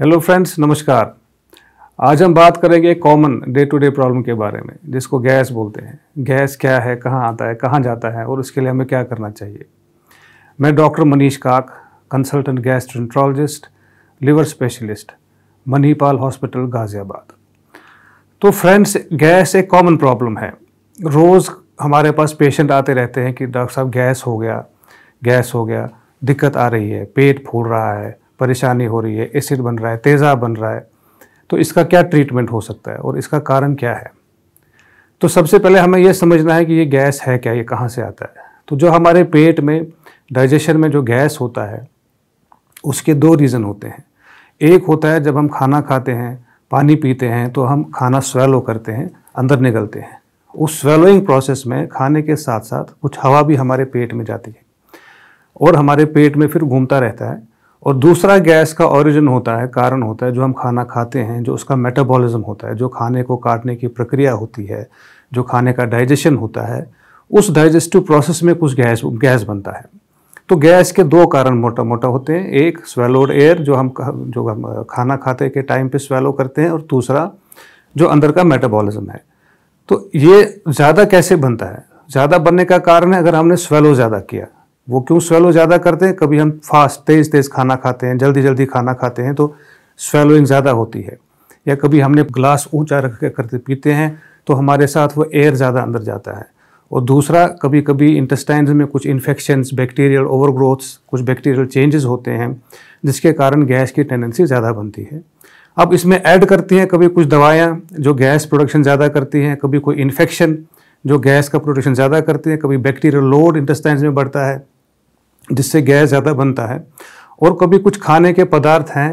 hello friends नमस्कार आज हम बात करेंगे common day to day problem के बारे में जिसको गैस बोलते हैं गैस क्या है कहाँ आता है कहाँ जाता है और उसके लिए हमें क्या करना चाहिए मैं doctor Manish Kak consultant gastroenterologist liver specialist Manipal hospital Ghaziabad तो फ्रेंड्स गैस एक कॉमन प्रॉब्लम है रोज़ हमारे पास पेशेंट आते रहते हैं कि डॉक्टर साहब गैस हो गया गैस हो गया दिक्कत आ रही है पेट फूल रहा है परेशानी हो रही है एसिड बन रहा है तेज़ा बन रहा है तो इसका क्या ट्रीटमेंट हो सकता है और इसका कारण क्या है तो सबसे पहले हमें यह समझना है कि ये गैस है क्या ये कहाँ से आता है तो जो हमारे पेट में डाइजेशन में जो गैस होता है उसके दो रीज़न होते हैं एक होता है जब हम खाना खाते हैं पानी पीते हैं तो हम खाना स्वेलो करते हैं अंदर निकलते हैं उस स्वेलोइंग प्रोसेस में खाने के साथ साथ कुछ हवा भी हमारे पेट में जाती है और हमारे पेट में फिर घूमता रहता है और दूसरा गैस का ओरिजिन होता है कारण होता है जो हम खाना खाते हैं जो उसका मेटाबॉलिज्म होता है जो खाने को काटने की प्रक्रिया होती है जो खाने का डाइजेशन होता है उस डाइजेस्टिव प्रोसेस में कुछ गैस गैस बनता है तो गैस के दो कारण मोटा मोटा होते हैं एक स्वेलोड एयर जो हम जो हम खाना खाते के टाइम पे स्वेलो करते हैं और दूसरा जो अंदर का मेटाबॉलिज्म है तो ये ज़्यादा कैसे बनता है ज़्यादा बनने का कारण है अगर हमने स्वेलो ज़्यादा किया वो क्यों स्वेलो ज़्यादा करते हैं कभी हम फास्ट तेज़ तेज़ खाना खाते हैं जल्दी जल्दी खाना खाते हैं तो स्वेलोइंग ज़्यादा होती है या कभी हमने ग्लास ऊंचा रख के करते पीते हैं तो हमारे साथ वो एयर ज़्यादा अंदर जाता है और दूसरा कभी कभी इंटेस्टाइन में कुछ इन्फेक्शंस बैक्टीरियल ओवरग्रोथ्स कुछ बैक्टीरियल चेंजेस होते हैं जिसके कारण गैस की टेंडेंसी ज़्यादा बनती है अब इसमें ऐड करती हैं कभी कुछ दवाइयाँ जो गैस प्रोडक्शन ज़्यादा करती हैं कभी कोई इन्फेक्शन जो गैस का प्रोडक्शन ज़्यादा करती हैं कभी बैक्टीरियल लोड इंटेस्टाइन में बढ़ता है जिससे गैस ज़्यादा बनता है और कभी कुछ खाने के पदार्थ हैं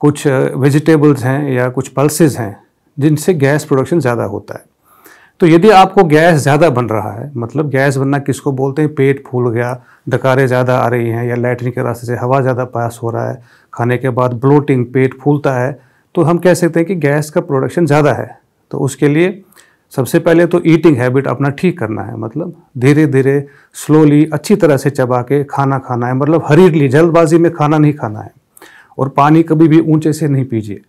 कुछ वेजिटेबल्स हैं या कुछ पल्सेस हैं जिनसे गैस प्रोडक्शन ज़्यादा होता है तो यदि आपको गैस ज़्यादा बन रहा है मतलब गैस बनना किसको बोलते हैं पेट फूल गया डकारें ज़्यादा आ रही हैं या लेटरिन के रास्ते से हवा ज़्यादा पास हो रहा है खाने के बाद ब्लोटिंग पेट फूलता है तो हम कह सकते हैं कि गैस का प्रोडक्शन ज़्यादा है तो उसके लिए सबसे पहले तो ईटिंग हैबिट अपना ठीक करना है मतलब धीरे धीरे स्लोली अच्छी तरह से चबा के खाना खाना है मतलब हरीरली जल्दबाजी में खाना नहीं खाना है और पानी कभी भी ऊंचे से नहीं पीजिए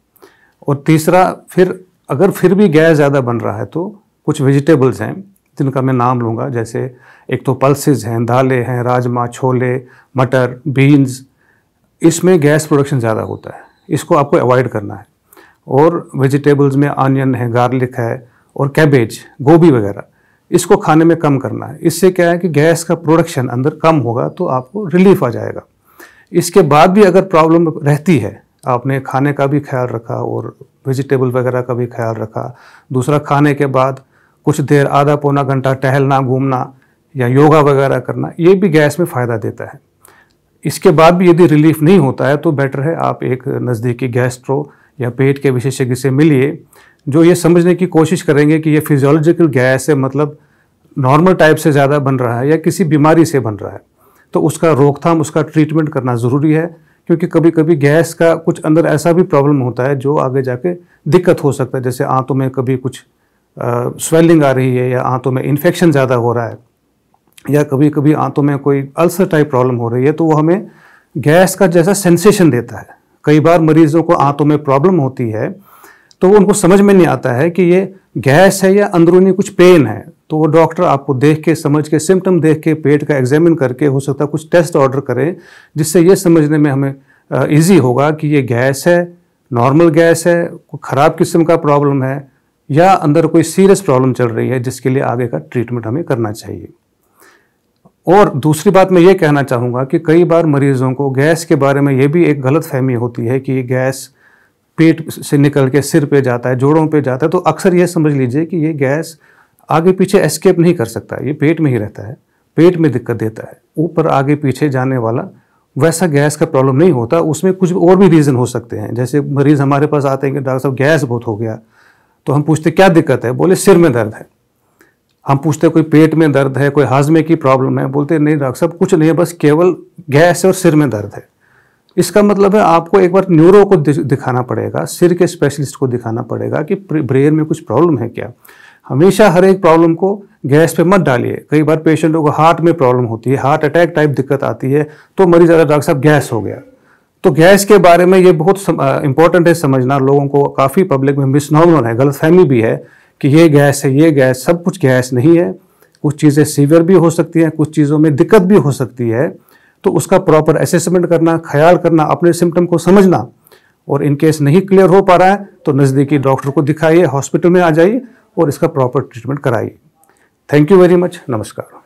और तीसरा फिर अगर फिर भी गैस ज़्यादा बन रहा है तो कुछ वेजिटेबल्स हैं जिनका मैं नाम लूँगा जैसे एक तो पल्सेज हैं दालें हैं राजमा छोले मटर बीन्स इसमें गैस प्रोडक्शन ज़्यादा होता है इसको आपको अवॉइड करना है और वेजिटेबल्स में आनियन है गार्लिक है और कैबेज गोभी वगैरह इसको खाने में कम करना है इससे क्या है कि गैस का प्रोडक्शन अंदर कम होगा तो आपको रिलीफ आ जाएगा इसके बाद भी अगर प्रॉब्लम रहती है आपने खाने का भी ख्याल रखा और वेजिटेबल वगैरह का भी ख्याल रखा दूसरा खाने के बाद कुछ देर आधा पौना घंटा टहलना घूमना या योगा वगैरह करना ये भी गैस में फ़ायदा देता है इसके बाद भी यदि रिलीफ नहीं होता है तो बेटर है आप एक नज़दीकी गैस्ट्रो या पेट के विशेषज्ञ से मिलिए जो ये समझने की कोशिश करेंगे कि ये फिजियोलॉजिकल गैस है मतलब नॉर्मल टाइप से ज़्यादा बन रहा है या किसी बीमारी से बन रहा है तो उसका रोकथाम उसका ट्रीटमेंट करना ज़रूरी है क्योंकि कभी कभी गैस का कुछ अंदर ऐसा भी प्रॉब्लम होता है जो आगे जाके दिक्कत हो सकता है जैसे आंतों में कभी कुछ स्वेलिंग आ रही है या आंतों में इन्फेक्शन ज़्यादा हो रहा है या कभी कभी आंतों में कोई अल्सर टाइप प्रॉब्लम हो रही है तो वो हमें गैस का जैसा सेंसेशन देता है कई बार मरीज़ों को आंतों में प्रॉब्लम होती है तो वो उनको समझ में नहीं आता है कि ये गैस है या अंदरूनी कुछ पेन है तो वो डॉक्टर आपको देख के समझ के सिम्टम देख के पेट का एग्जामिन करके हो सकता है कुछ टेस्ट ऑर्डर करें जिससे ये समझने में हमें ईजी होगा कि ये गैस है नॉर्मल गैस है कोई ख़राब किस्म का प्रॉब्लम है या अंदर कोई सीरियस प्रॉब्लम चल रही है जिसके लिए आगे का ट्रीटमेंट हमें करना चाहिए और दूसरी बात मैं ये कहना चाहूँगा कि कई बार मरीज़ों को गैस के बारे में ये भी एक गलत फहमी होती है कि ये गैस पेट से निकल के सिर पे जाता है जोड़ों पे जाता है तो अक्सर ये समझ लीजिए कि ये गैस आगे पीछे एस्केप नहीं कर सकता ये पेट में ही रहता है पेट में दिक्कत देता है ऊपर आगे पीछे जाने वाला वैसा गैस का प्रॉब्लम नहीं होता उसमें कुछ और भी रीज़न हो सकते हैं जैसे मरीज़ हमारे पास आते हैं कि डॉक्टर साहब गैस बहुत हो गया तो हम पूछते क्या दिक्कत है बोले सिर में दर्द है हम पूछते कोई पेट में दर्द है कोई हाजमे की प्रॉब्लम है बोलते नहीं डॉक्टर साहब कुछ नहीं है बस केवल गैस और सिर में दर्द है इसका मतलब है आपको एक बार न्यूरो को दिखाना पड़ेगा सिर के स्पेशलिस्ट को दिखाना पड़ेगा कि ब्रेन में कुछ प्रॉब्लम है क्या हमेशा हर एक प्रॉब्लम को गैस पे मत डालिए कई बार पेशेंटों को हार्ट में प्रॉब्लम होती है हार्ट अटैक टाइप दिक्कत आती है तो मरीज अगर डॉक्टर साहब गैस हो गया तो गैस के बारे में ये बहुत इंपॉर्टेंट है समझना लोगों को काफ़ी पब्लिक में मिसनॉर्मल है गलतफहमी भी है कि ये गैस है ये गैस सब कुछ गैस नहीं है कुछ चीज़ें सीवियर भी हो सकती हैं कुछ चीज़ों में दिक्कत भी हो सकती है तो उसका प्रॉपर असेसमेंट करना ख्याल करना अपने सिम्टम को समझना और इन केस नहीं क्लियर हो पा रहा है तो नज़दीकी डॉक्टर को दिखाइए हॉस्पिटल में आ जाइए और इसका प्रॉपर ट्रीटमेंट कराइए थैंक यू वेरी मच नमस्कार